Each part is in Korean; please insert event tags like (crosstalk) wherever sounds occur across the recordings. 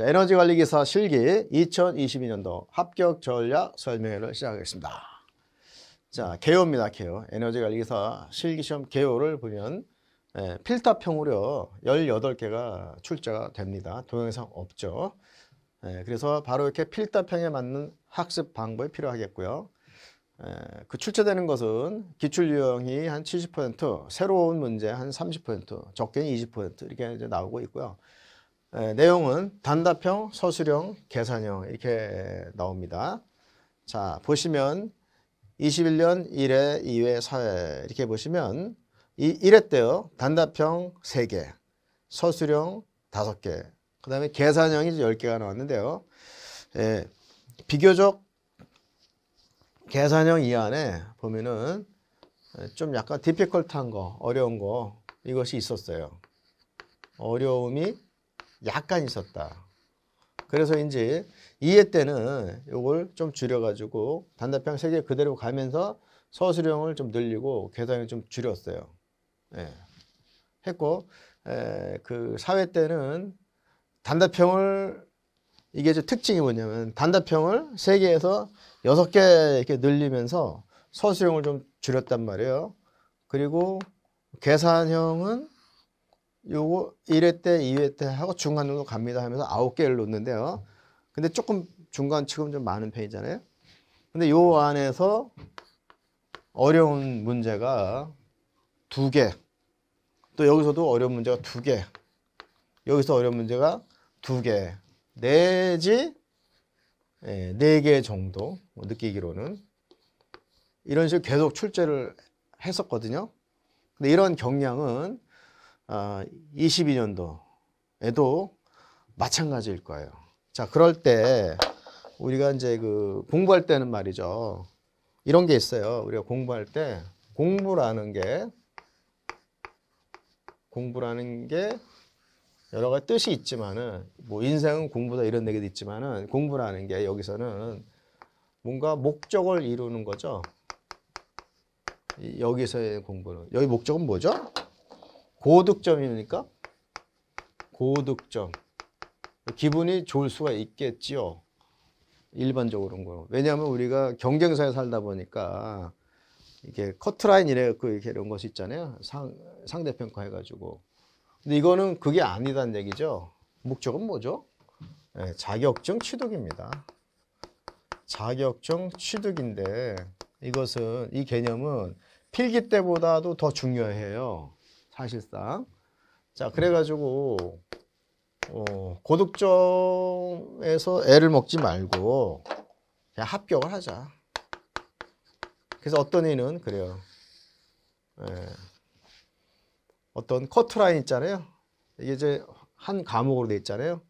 자, 에너지 관리 기사 실기 2022년도 합격 전략 설명회를 시작하겠습니다. 자, 개요입니다. 개요. 에너지 관리 기사 실기 시험 개요를 보면 예, 필답형 무려 18개가 출제가 됩니다. 동영상 없죠. 예, 그래서 바로 이렇게 필답형에 맞는 학습 방법이 필요하겠고요. 예, 그 출제되는 것은 기출 유형이 한 70%, 새로운 문제 한 30%, 적게는 20% 이렇게 이제 나오고 있고요. 예, 내용은 단답형, 서술형, 계산형 이렇게 나옵니다. 자, 보시면 21년 1회, 2회, 4회 이렇게 보시면 이 1회 때요. 단답형 3개, 서술형 5개, 그 다음에 계산형이 10개가 나왔는데요. 예, 비교적 계산형 이 안에 보면은 좀 약간 디피컬트한 거, 어려운 거 이것이 있었어요. 어려움이 약간 있었다. 그래서 이제 이해 때는 이걸 좀 줄여가지고 단답형 세개 그대로 가면서 서술형을 좀 늘리고 계산을좀 줄였어요. 예. 했고 에, 그 사회 때는 단답형을 이게 이 특징이 뭐냐면 단답형을 세개에서 여섯 개 이렇게 늘리면서 서술형을 좀 줄였단 말이에요. 그리고 계산형은 요거 1회 때, 2회 때 하고 중간 정도 갑니다 하면서 9개를 놓는데요. 근데 조금 중간 지금 좀 많은 편이잖아요. 근데 요 안에서 어려운 문제가 두 개. 또 여기서도 어려운 문제가 두 개. 여기서 어려운 문제가 두 개. 내지 예, 네개 정도 느끼기로는 이런 식으로 계속 출제를 했었거든요. 근데 이런 경향은 22년도에도 아, 마찬가지일 거예요. 자, 그럴 때 우리가 이제 그 공부할 때는 말이죠. 이런 게 있어요. 우리가 공부할 때 공부라는 게 공부라는 게 여러 가지 뜻이 있지만은 뭐 인생은 공부다 이런 얘기도 있지만은 공부라는 게 여기서는 뭔가 목적을 이루는 거죠. 여기서의 공부는 여기 목적은 뭐죠? 고득점이니까 고득점. 기분이 좋을 수가 있겠지요. 일반적으로는 거. 왜냐하면 우리가 경쟁사에 살다 보니까 이게 커트라인 이래 그 이렇게 이런 것이 있잖아요. 상 상대평가 해가지고. 근데 이거는 그게 아니다 얘기죠. 목적은 뭐죠? 네, 자격증 취득입니다. 자격증 취득인데 이것은 이 개념은 필기 때보다도 더 중요해요. 사실상. 자, 그래가지고 어, 고득점에서 애를 먹지 말고 그냥 합격을 하자. 그래서 어떤 애는 그래요. 예. 어떤 커트라인 있잖아요. 이게 이제 한 과목으로 돼 있잖아요.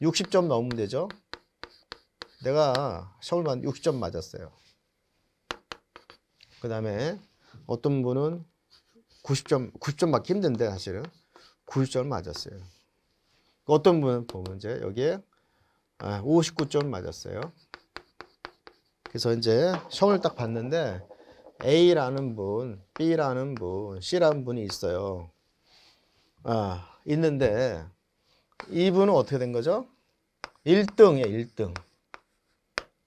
60점 넘으면 되죠. 내가 서울만 60점 맞았어요. 그 다음에 어떤 분은 90점, 90점 맞기 힘든데 사실은 90점 맞았어요. 그 어떤 분 보면 이제 여기에 59점 아, 맞았어요. 그래서 이제 성을 딱 봤는데 A라는 분, B라는 분, C라는 분이 있어요. 아, 있는데 이분은 어떻게 된 거죠? 1등이에요, 1등.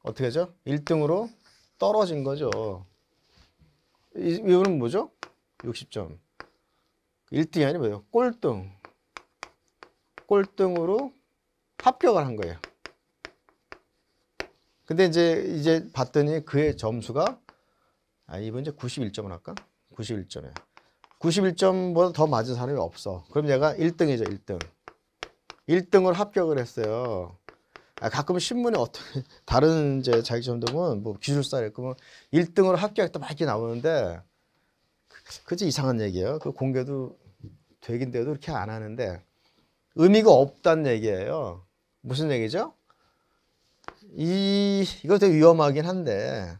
어떻게 되죠? 1등으로 떨어진 거죠. 이, 이분은 뭐죠? 60점. 1등이 아니라 뭐요 꼴등. 꼴등으로 합격을 한 거예요. 근데 이제 이제 봤더니 그의 점수가 아 이번 이제 91점을 할까? 91점이야. 91점보다 더 맞은 사람이 없어. 그럼 얘가 1등이죠, 1등. 1등을 합격을 했어요. 아, 가끔 신문에 어떤 (laughs) 다른 이제 자기점 등은 뭐 기술사래 그러 1등으로 뭐 합격했다 막 이렇게 나오는데 그지 이상한 얘기예요. 그 공개도 되긴 돼도 이렇게 안 하는데 의미가 없다는 얘기예요. 무슨 얘기죠? 이 이거 되게 위험하긴 한데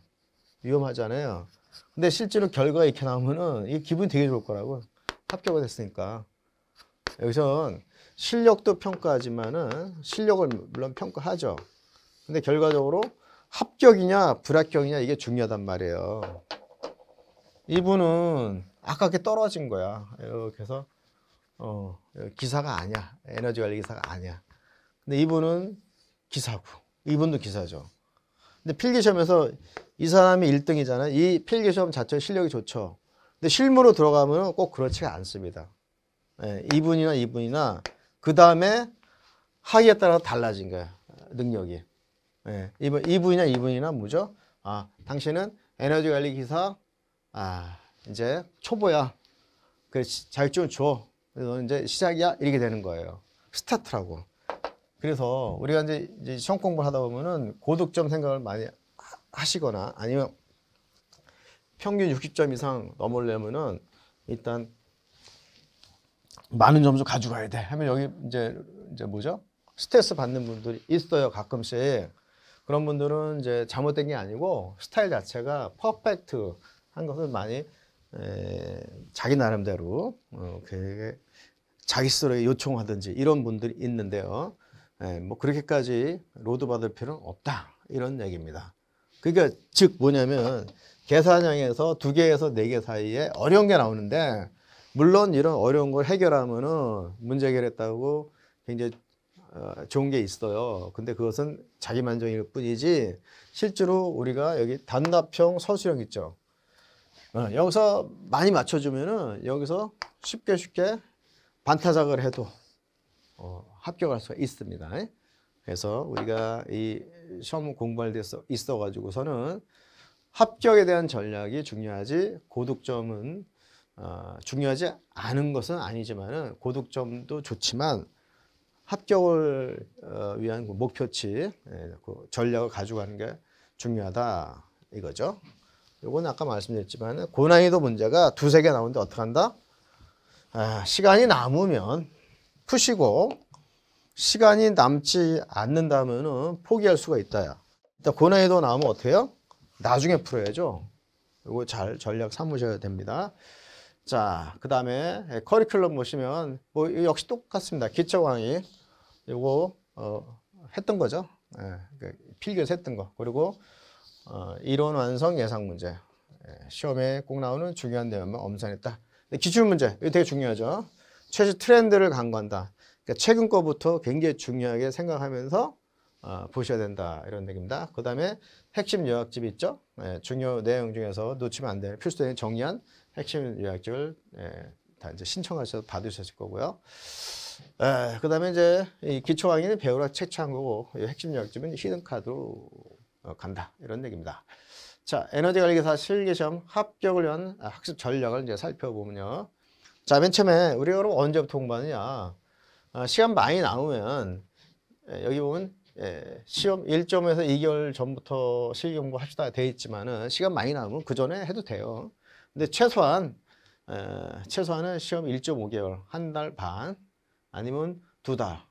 위험하잖아요. 근데 실제로 결과가 이렇게 나오면은 이 기분이 되게 좋을 거라고 합격을 했으니까 여기선 실력도 평가하지만은 실력을 물론 평가하죠. 근데 결과적으로 합격이냐 불합격이냐 이게 중요하단 말이에요. 이분은 아깝게 떨어진 거야. 그래서 어, 기사가 아니야. 에너지 관리 기사가 아니야. 근데 이분은 기사고, 이분도 기사죠. 근데 필기시험에서 이 사람이 1등이잖아이 필기시험 자체 실력이 좋죠. 근데 실무로 들어가면 꼭그렇지 않습니다. 예, 이분이나 이분이나 그 다음에 학위에 따라서 달라진 거예 능력이. 예, 이분, 이분이나 이분이나 뭐죠? 아, 당신은 에너지 관리 기사 아, 이제 초보야. 그래, 자격증 줘. 그래서 이제 시작이야. 이렇게 되는 거예요. 스타트라고. 그래서 우리가 이제, 이제 시험 공부를 하다 보면은 고득점 생각을 많이 하시거나 아니면 평균 60점 이상 넘으려면은 일단 많은 점수 가져가야 돼. 하면 여기 이제 이제 뭐죠? 스트레스 받는 분들이 있어요. 가끔씩. 그런 분들은 이제 잘못된 게 아니고 스타일 자체가 퍼펙트 한 것을 많이 에, 자기 나름대로 어, 그, 자기 스스로에 요청하든지 이런 분들이 있는데요. 에, 뭐 그렇게까지 로드 받을 필요는 없다 이런 얘기입니다. 그러니까 즉 뭐냐면 계산형에서 두 개에서 네 개 사이에 어려운 게 나오는데 물론 이런 어려운 걸 해결하면은 문제 해결했다고 굉장히 어, 좋은 게 있어요. 근데 그것은 자기 만족일 뿐이지 실제로 우리가 여기 단답형 서술형 있죠. 어, 여기서 많이 맞춰주면은 여기서 쉽게 쉽게 반타작을 해도 어, 합격할 수가 있습니다. 그래서 우리가 이 시험 공부할 데 있어 가지고서는 합격에 대한 전략이 중요하지 고득점은 어, 중요하지 않은 것은 아니지만은 고득점도 좋지만 합격을 어, 위한 그 목표치 예, 그 전략을 가져가는 게 중요하다 이거죠. 요건 아까 말씀드렸지만 고난이도 문제가 두세 개 나오는데 어떡 한다? 아, 시간이 남으면 푸시고 시간이 남지 않는다면 포기할 수가 있다 일단 고난이도 나오면 어때요? 나중에 풀어야죠. 요거 잘 전략 삼으셔야 됩니다. 자, 그 다음에 커리큘럼 보시면 뭐 역시 똑같습니다. 기초강의 요거 어, 했던 거죠. 예, 그 필기에서 했던 거. 그리고 어, 이론 완성 예상 문제. 예, 시험에 꼭 나오는 중요한 내용만 엄선했다. 기출 문제, 이거 되게 중요하죠. 최신 트렌드를 강구한다. 그러니까 최근 거부터 굉장히 중요하게 생각하면서 어, 보셔야 된다. 이런 얘기입니다. 그 다음에 핵심 요약집 있죠. 예, 중요 내용 중에서 놓치면 안 되는 필수적인 정리한 핵심 요약집을 예, 다 이제 신청하셔서 받으셨을 거고요. 그 다음에 이제 이 기초 강의는 배우라 책 창고, 핵심 요약집은 히든 카드로 어, 간다 이런 얘기입니다. 자 에너지 관리사 실기시험 합격을 위한 아, 학습 전략을 이제 살펴보면요. 자맨 처음에 우리가 그럼 언제부터 공부하느냐 아, 시간 많이 나오면 예, 여기 보면 예, 시험 1점에서 2개월 전부터 실기 공부합시다 돼 있지만은 시간 많이 나오면그 전에 해도 돼요. 근데 최소한 에, 최소한은 시험 1.5개월, 한 달 반 아니면 두 달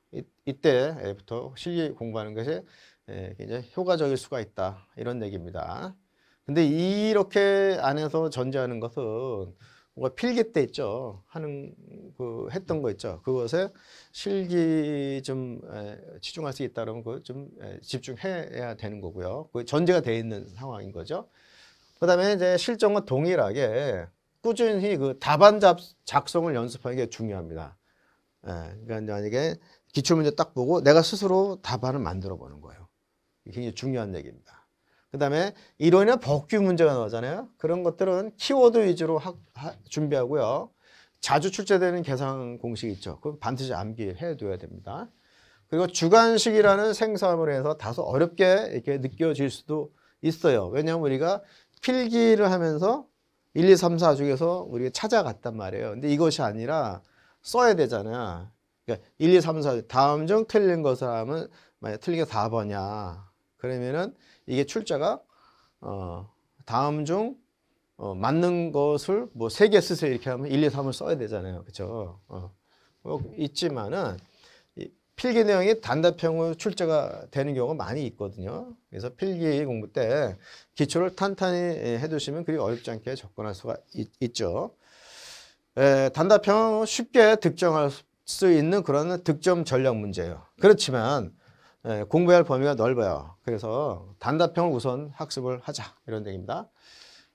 이때부터 실기 공부하는 것이 예, 굉장히 효과적일 수가 있다 이런 얘기입니다. 근데 이렇게 안에서 전제하는 것은 뭔가 필기 때 있죠 하는 그 했던 거 있죠 그것에 실기 좀 에, 치중할 수 있다 면 그좀 집중해야 되는 거고요 그 전제가 돼 있는 상황인 거죠 그다음에 이제 실정과 동일하게 꾸준히 그 답안 잡, 작성을 연습하는 게 중요합니다 예, 그러니까 만약에 기출문제 딱 보고 내가 스스로 답안을 만들어 보는 거예요 굉장히 중요한 얘기입니다. 그 다음에 이론이나 법규 문제가 나오잖아요. 그런 것들은 키워드 위주로 학, 하, 준비하고요. 자주 출제되는 계산 공식 있죠. 그럼 반드시 암기해둬야 됩니다. 그리고 주관식이라는 생사함으 해서 다소 어렵게 이렇게 느껴질 수도 있어요. 왜냐하면 우리가 필기를 하면서 1, 2, 3, 4 중에서 우리가 찾아갔단 말이에요. 근데 이것이 아니라 써야 되잖아. 그러니까 1, 2, 3, 4 다음 중 틀린 것을 하면 만약 틀린 게 4번이야. 그러면은 이게 출자가 어, 다음 중 어, 맞는 것을 뭐 세 개 쓰세요 이렇게 하면 1, 2, 3을 써야 되잖아요. 그렇죠? 어. 뭐 있지만은 필기 내용이 단답형으로 출제가 되는 경우가 많이 있거든요. 그래서 필기 공부 때 기초를 탄탄히 해두시면 그리 어렵지 않게 접근할 수가 있, 죠 단답형 쉽게 득점할 수 있는 그런 득점 전략 문제예요. 그렇지만 예, 공부할 범위가 넓어요. 그래서 단답형을 우선 학습을 하자 이런 얘기입니다.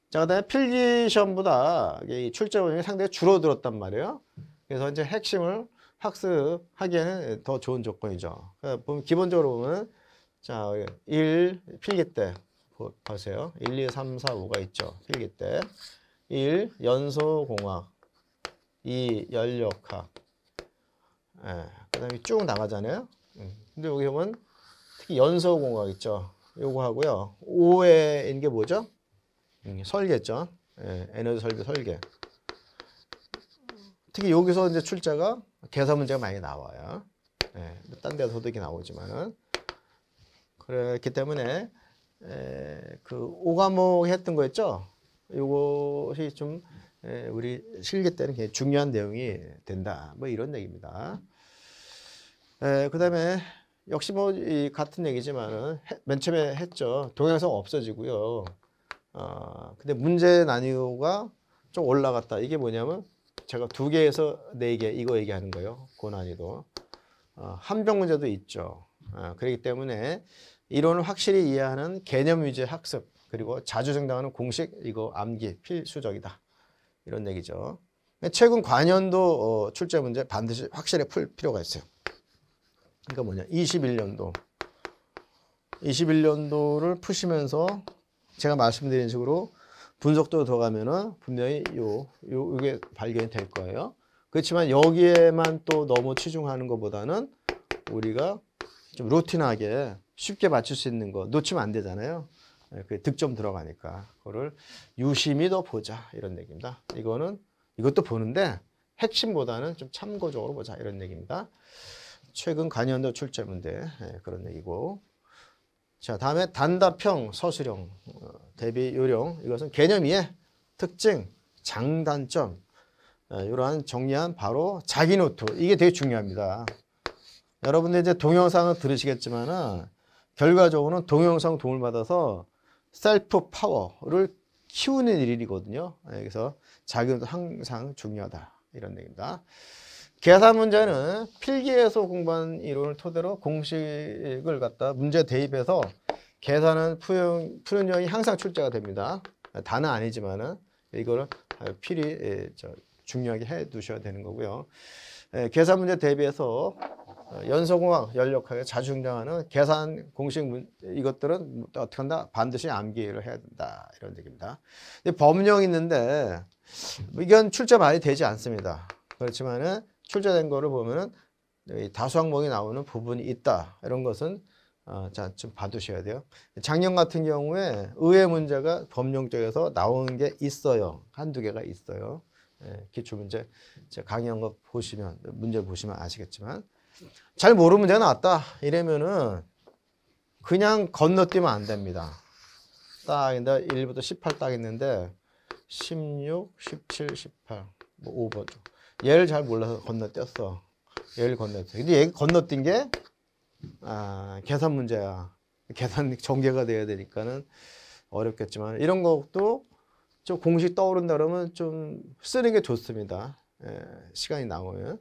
자, 그다음에 필기 시험보다 출제 범위가 상당히 줄어들었단 말이에요. 그래서 이제 핵심을 학습하기에는 더 좋은 조건이죠. 그러니까 보면 기본적으로 보면 자, 1 필기 때 보세요. 1, 2, 3, 4, 5가 있죠. 필기 때. 1. 연소공학 2. 연력학 예, 그 다음에 쭉 나가잖아요. 음. 근데 여기 보면 특히 연소 공학 있죠. 요거 하고요. 5회인 게 뭐죠? 음, 설계죠. 예, 에너지 설비 설계. 특히 여기서 이제 출제가 계산 문제가 많이 나와요. 예, 딴 데서도 이게 나오지만은. 그렇기 때문에 에, 그 5과목 했던 거 있죠? 요것이 좀 에, 우리 실기 때는 굉장히 중요한 내용이 된다. 뭐 이런 얘기입니다. 에, 그다음에 역시 뭐 이 같은 얘기지만은 맨 처음에 했죠. 동양성 없어지고요. 어, 근데 문제 난이도가 좀 올라갔다. 이게 뭐냐면 제가 두 개에서 네 개 이거 얘기하는 거예요. 고난이도. 그 어, 아, 한병 문제도 있죠. 어, 그렇기 때문에 이론을 확실히 이해하는 개념 위주의 학습 그리고 자주 증당하는 공식 이거 암기 필수적이다. 이런 얘기죠. 최근 관연도 어, 출제 문제 반드시 확실히 풀 필요가 있어요. 그러니까 뭐냐 21년도 21년도를 푸시면서 제가 말씀드린 식으로 분석도더 가면은 분명히 요, 요 이게 발견이 될 거예요. 그렇지만 여기에만 또 너무 치중하는 것보다는 우리가 좀 루틴하게 쉽게 맞출 수 있는 거 놓치면 안 되잖아요. 그 득점 들어가니까 그거를 유심히 더 보자 이런 얘기입니다. 이거는 이것도 보는데 핵심보다는 좀 참고적으로 보자 이런 얘기입니다. 최근 간현도 출제문데 예, 그런 얘기고 자 다음에 단답형 서술형 어, 대비 요령 이것은 개념 이해 특징 장단점 예, 이러한 정리한 바로 자기 노트 이게 되게 중요합니다. 여러분들 이제 동영상을 들으시겠지만은 결과적으로는 동영상 도움을 받아서 셀프 파워를 키우는 일이거든요. 예, 그래서 자기도 항상 중요하다 이런 얘기입니다. 계산 문제는 필기에서 공부한 이론을 토대로 공식을 갖다 문제 대입해서 계산은 푸는 푸는 이 항상 출제가 됩니다. 다는 아니지만은 이거를 필히 예, 중요하게 해 두셔야 되는 거고요. 예, 계산 문제 대비해서 어, 연소공학 연력학에 자주 등장하는 계산 공식 문, 이것들은 어떻게 한다? 반드시 암기를 해야 된다 이런 얘기입니다. 근데 있는데 이건 출제 많이 되지 않습니다. 그렇지만은 출제된 거를 보면은 다수 항목이 나오는 부분이 있다. 이런 것은 어, 자, 좀 봐두셔야 돼요. 작년 같은 경우에 의회 문제가 법령 쪽에서 나오는 게 있어요. 한두 개가 있어요. 예, 기출문제 강의한 거 보시면 문제 보시면 아시겠지만 잘 모르는 문제가 나왔다 이러면은 그냥 건너뛰면 안 됩니다 딱 근데 1부터 18 딱 있는데 16, 17, 18뭐 5번 얘를 잘 몰라서 건너뛰었어. 얘를 건너뛰어. 근데 얘 건너뛴 게 아, 계산 문제야. 계산 (laughs) 전개가 돼야 되니까는 어렵겠지만 이런 것도 좀 공식 떠오른다 그러면 좀 쓰는 게 좋습니다. 예, 시간이 남으면.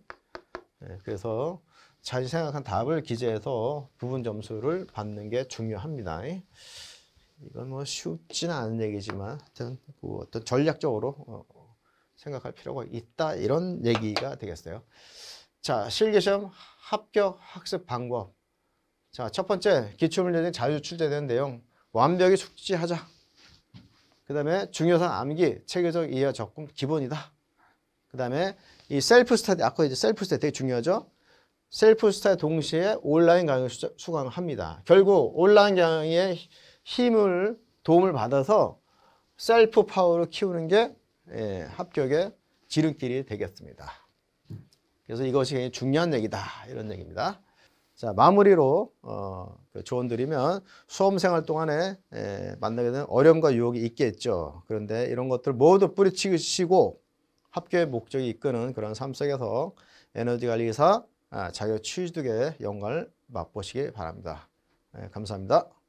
예, 그래서 자신 생각한 답을 기재해서 부분 점수를 받는 게 중요합니다. 이건 뭐 쉽지는 않은 얘기지만 하여튼 그 어떤 전략적으로 어, 생각할 필요가 있다 이런 얘기가 되겠어요. 자 실기시험 합격 학습 방법 자 첫 번째 기출문제는 자주 출제되는 내용 완벽히 숙지하자 그 다음에 중요한 암기 체계적 이해와 접근 기본이다 그 다음에 이 셀프 스타디 아까 이제 셀프 스타디 되게 중요하죠 셀프 스타디 동시에 온라인 강의 를수강 합니다 결국 온라인 강의의 힘을 도움을 받아서 셀프 파워를 키우는 게 예, 합격의 지름길이 되겠습니다. 그래서 이것이 굉장히 중요한 얘기다 이런 얘기입니다. 자 마무리로 어, 그 조언 드리면 수험생활 동안에 에, 예, 만나게 되는 어려움과 유혹이 있겠죠. 그런데 이런 것들 모두 뿌리치시고 합격의 목적이 이끄는 그런 삶 속에서 에너지 관리사 아, 자격 취득의 영광을 맛보시기 바랍니다. 에, 예, 감사합니다.